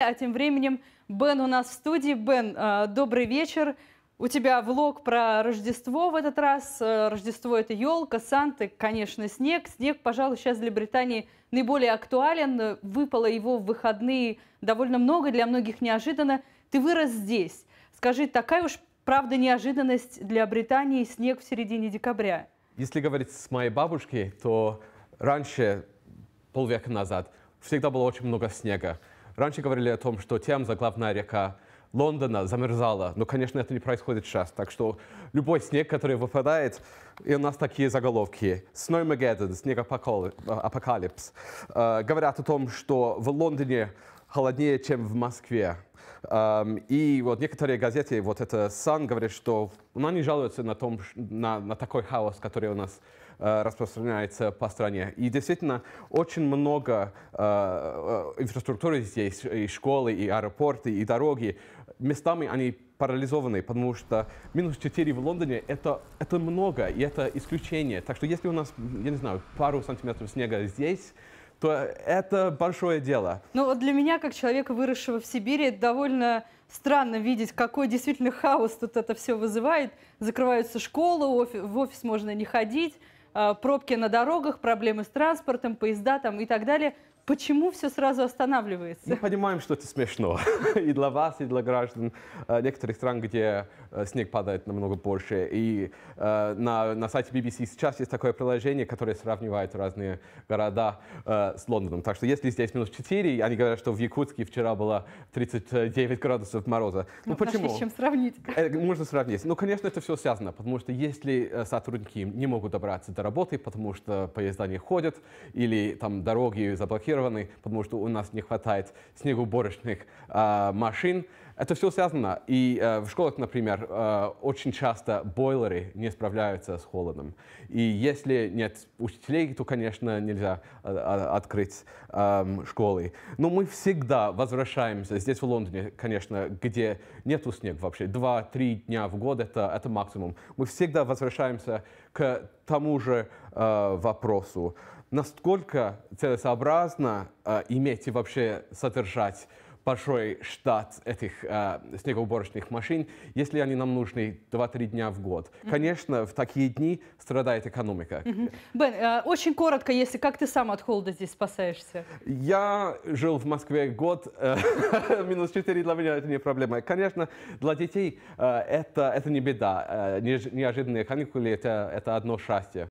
А тем временем Бен у нас в студии. Бен, а, добрый вечер. У тебя влог про Рождество в этот раз. Э, Рождество – это елка, Санты, конечно, снег. Снег, пожалуй, сейчас для Британии наиболее актуален. Выпало его в выходные довольно много, для многих неожиданно. Ты вырос здесь. Скажи, такая уж, правда, неожиданность для Британии – снег в середине декабря? Если говорить с моей бабушкой, то раньше, полвека назад, всегда было очень много снега. Раньше говорили о том, что Темза, главная река Лондона, замерзала. Но, конечно, это не происходит сейчас. Так что любой снег, который выпадает, и у нас такие заголовки. Snowmageddon, снег а, апокалипс. Э, говорят о том, что в Лондоне холоднее, чем в Москве. И вот некоторые газеты, вот это Sun, говорят, что ну, они жалуются на, том, на, на такой хаос, который у нас э, распространяется по стране. И действительно, очень много э, э, инфраструктуры здесь, и школы, и аэропорты, и дороги. Местами они парализованы, потому что минус 4 в Лондоне это, — это много, и это исключение. Так что если у нас, я не знаю, пару сантиметров снега здесь, то это большое дело. Ну вот для меня, как человека, выросшего в Сибири, довольно странно видеть, какой действительно хаос тут это все вызывает. Закрываются школы, в офис можно не ходить, а, пробки на дорогах, проблемы с транспортом, поезда там и так далее. Почему все сразу останавливается? Мы понимаем, что это смешно. и для вас, и для граждан э, некоторых стран, где э, снег падает намного больше. И э, на, на сайте BBC сейчас есть такое приложение, которое сравнивает разные города с Лондоном. Так что если здесь минус 4, они говорят, что в Якутске вчера было 39 градусов мороза. Ну, ну почему? Нашли, чем сравнить. можно сравнить. Ну, конечно, это все связано, потому что если сотрудники не могут добраться до работы, потому что поезда не ходят, или там дороги заблокированы, заблокированы, потому что у нас не хватает снегоуборочных э, машин. Это все связано. И э, в школах, например, э, очень часто бойлеры не справляются с холодом. И если нет учителей, то, конечно, нельзя э, а, открыть э, школы. Но мы всегда возвращаемся здесь, в Лондоне, конечно, где нету снега вообще. Два-три дня в год это, это максимум. Мы всегда возвращаемся к тому же э, вопросу насколько целесообразно э, иметь и вообще содержать большой штат этих э, снегоуборочных машин, если они нам нужны 2-3 дня в год. Mm-hmm. Конечно, в такие дни страдает экономика. Mm-hmm. Бен, э, очень коротко, если как ты сам от холода здесь спасаешься? Я жил в Москве год, э, минус 4 для меня это не проблема. Конечно, для детей э, это, это не беда. Э, неожиданные каникулы это, это одно счастье.